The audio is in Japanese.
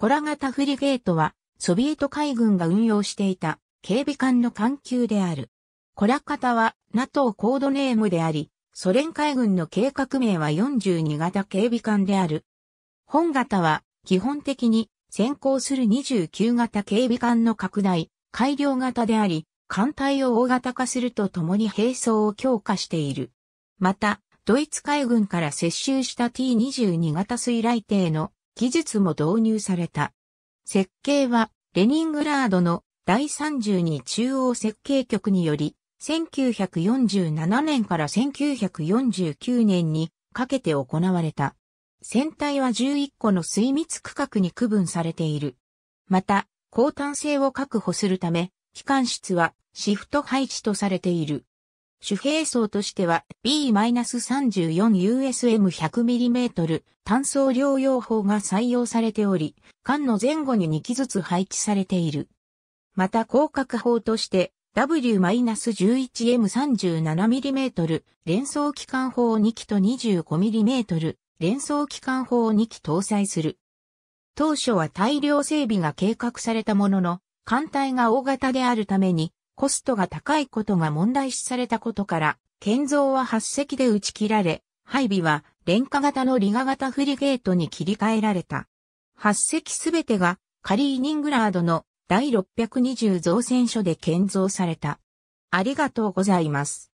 コラ型フリゲートは、ソビエト海軍が運用していた警備艦の艦級である。コラ型は NATO コードネームであり、ソ連海軍の計画名は42型警備艦である。本型は基本的に先行する29型警備艦の拡大、改良型であり、艦隊を大型化するとともに並走を強化している。また、ドイツ海軍から接収した T22 型水雷艇の技術も導入された。設計は、レニングラードの第32中央設計局により、1947年から1949年にかけて行われた。船体は11個の水密区画に区分されている。また、高端性を確保するため、機関室はシフト配置とされている。主兵装としては B-34USM100mm 単装療養法が採用されており、艦の前後に2機ずつ配置されている。また広角砲として W-11M37mm 連装機関砲2機と 25mm 連装機関砲2機搭載する。当初は大量整備が計画されたものの、艦隊が大型であるためにコストが高いことが問題視されたことから、建造は8隻で打ち切られ、配備は廉価型のリガ型フリゲートに切り替えられた。8隻すべてがカリーニングラードの第620造船所で建造された。ありがとうございます。